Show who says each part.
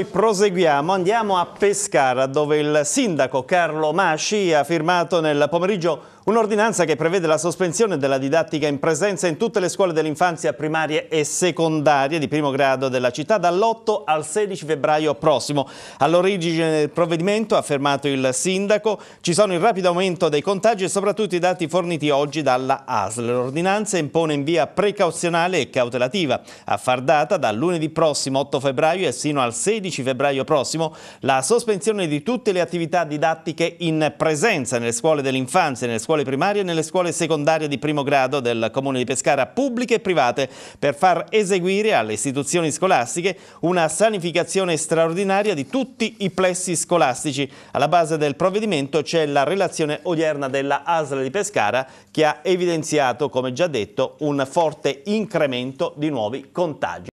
Speaker 1: noi proseguiamo, andiamo a Pescara dove il sindaco Carlo Masci ha firmato nel pomeriggio un'ordinanza che prevede la sospensione della didattica in presenza in tutte le scuole dell'infanzia primarie e secondarie di primo grado della città dall'8 al 16 febbraio prossimo. All'origine del provvedimento, ha affermato il sindaco, ci sono il rapido aumento dei contagi e soprattutto i dati forniti oggi dalla ASL. L'ordinanza impone in via precauzionale e cautelativa a far data dal lunedì prossimo 8 febbraio e sino al 16 15 febbraio prossimo la sospensione di tutte le attività didattiche in presenza nelle scuole dell'infanzia, nelle scuole primarie e nelle scuole secondarie di primo grado del Comune di Pescara pubbliche e private per far eseguire alle istituzioni scolastiche una sanificazione straordinaria di tutti i plessi scolastici. Alla base del provvedimento c'è la relazione odierna della ASL di Pescara che ha evidenziato, come già detto, un forte incremento di nuovi contagi.